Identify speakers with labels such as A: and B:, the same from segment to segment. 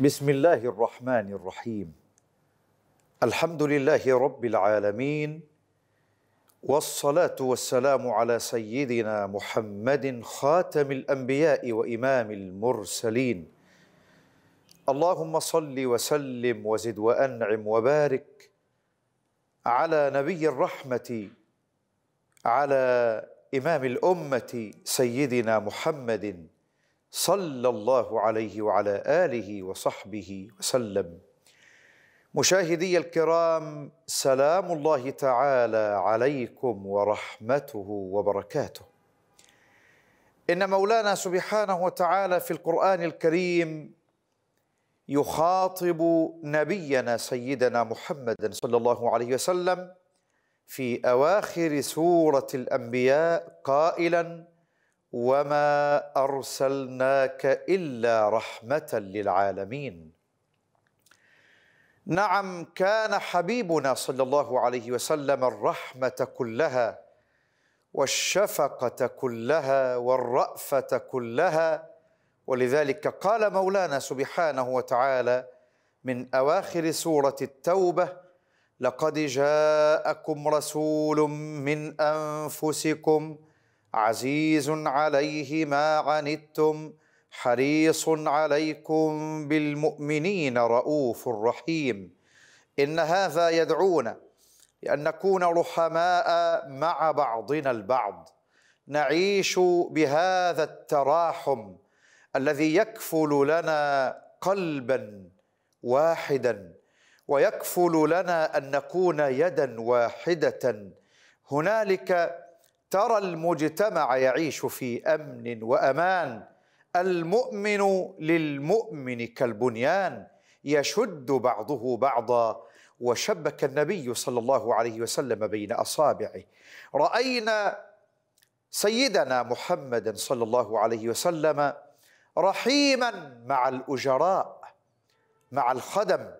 A: بسم الله الرحمن الرحيم الحمد لله رب العالمين والصلاه والسلام على سيدنا محمد خاتم الانبياء وامام المرسلين اللهم صل وسلم وزد وانعم وبارك على نبي الرحمه على امام الامه سيدنا محمد صلى الله عليه وعلى اله وصحبه وسلم مشاهدي الكرام سلام الله تعالى عليكم ورحمته وبركاته ان مولانا سبحانه وتعالى في القران الكريم يخاطب نبينا سيدنا محمد صلى الله عليه وسلم في اواخر سوره الانبياء قائلا وما ارسلناك الا رحمه للعالمين نعم كان حبيبنا صلى الله عليه وسلم الرحمه كلها والشفقه كلها والرافه كلها ولذلك قال مولانا سبحانه وتعالى من اواخر سوره التوبه لقد جاءكم رسول من انفسكم عزيز عليه ما عنتم حريص عليكم بالمؤمنين رؤوف رحيم ان هذا يدعونا لان نكون رحماء مع بعضنا البعض نعيش بهذا التراحم الذي يكفل لنا قلبا واحدا ويكفل لنا ان نكون يدا واحده هنالك ترى المجتمع يعيش في امن وامان المؤمن للمؤمن كالبنيان يشد بعضه بعضا وشبك النبي صلى الله عليه وسلم بين اصابعه راينا سيدنا محمد صلى الله عليه وسلم رحيما مع الاجراء مع الخدم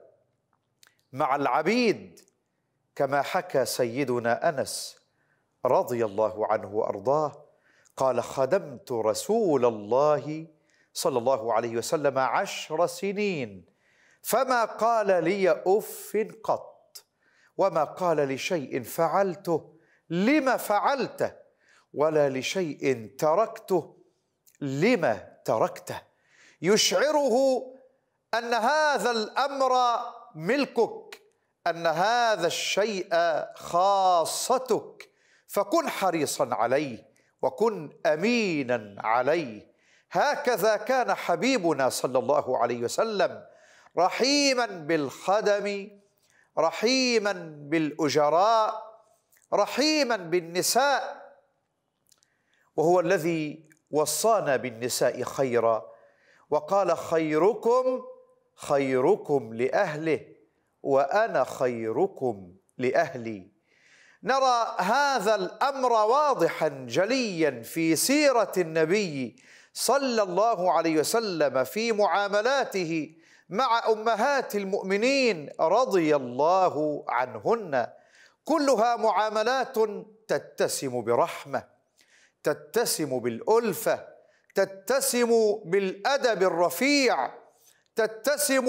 A: مع العبيد كما حكى سيدنا انس رضي الله عنه وارضاه قال خدمت رسول الله صلى الله عليه وسلم عشر سنين فما قال لي اف قط وما قال لشيء فعلته لم فعلته ولا لشيء تركته لم تركته يشعره ان هذا الامر ملكك ان هذا الشيء خاصتك فكن حريصا عليه وكن امينا عليه هكذا كان حبيبنا صلى الله عليه وسلم رحيما بالخدم رحيما بالاجراء رحيما بالنساء وهو الذي وصانا بالنساء خيرا وقال خيركم خيركم لاهله وانا خيركم لاهلي نرى هذا الامر واضحا جليا في سيره النبي صلى الله عليه وسلم في معاملاته مع امهات المؤمنين رضي الله عنهن كلها معاملات تتسم برحمه تتسم بالالفه تتسم بالادب الرفيع تتسم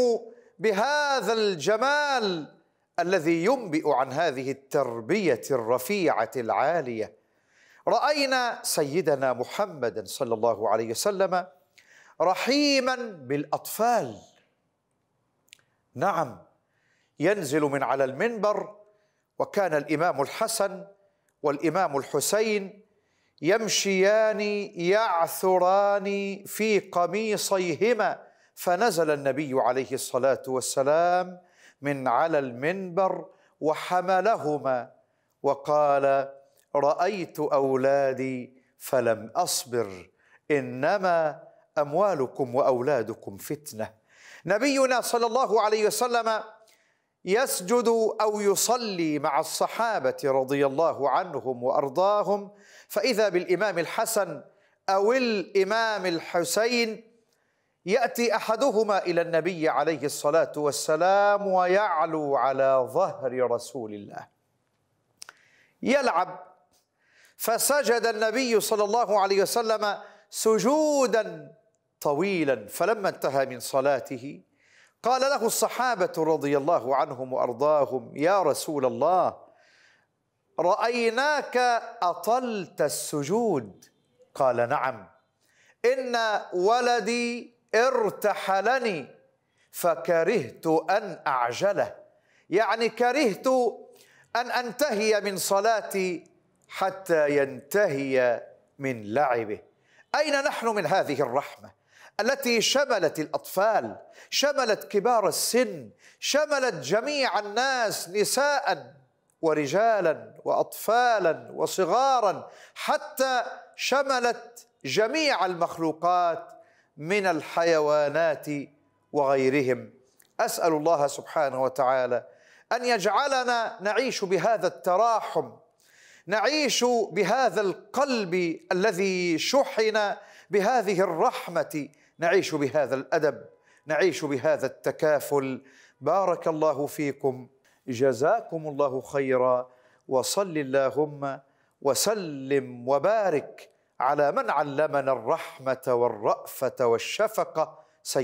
A: بهذا الجمال الذي ينبئ عن هذه التربيه الرفيعه العاليه راينا سيدنا محمدا صلى الله عليه وسلم رحيما بالاطفال نعم ينزل من على المنبر وكان الامام الحسن والامام الحسين يمشيان يعثران في قميصيهما فنزل النبي عليه الصلاه والسلام من على المنبر وحملهما وقال رايت اولادي فلم اصبر انما اموالكم واولادكم فتنه نبينا صلى الله عليه وسلم يسجد او يصلي مع الصحابه رضي الله عنهم وارضاهم فاذا بالامام الحسن او الامام الحسين ياتي احدهما الى النبي عليه الصلاه والسلام ويعلو على ظهر رسول الله يلعب فسجد النبي صلى الله عليه وسلم سجودا طويلا فلما انتهى من صلاته قال له الصحابه رضي الله عنهم وارضاهم يا رسول الله رايناك اطلت السجود قال نعم ان ولدي ارتحلني فكرهت أن أعجله يعني كرهت أن أنتهي من صلاتي حتى ينتهي من لعبه أين نحن من هذه الرحمة التي شملت الأطفال شملت كبار السن شملت جميع الناس نساء ورجالا واطفالا وصغارا حتى شملت جميع المخلوقات من الحيوانات وغيرهم اسال الله سبحانه وتعالى ان يجعلنا نعيش بهذا التراحم نعيش بهذا القلب الذي شحن بهذه الرحمه نعيش بهذا الادب نعيش بهذا التكافل بارك الله فيكم جزاكم الله خيرا وصل اللهم وسلم وبارك على من علمنا الرحمه والرافه والشفقه سيدنا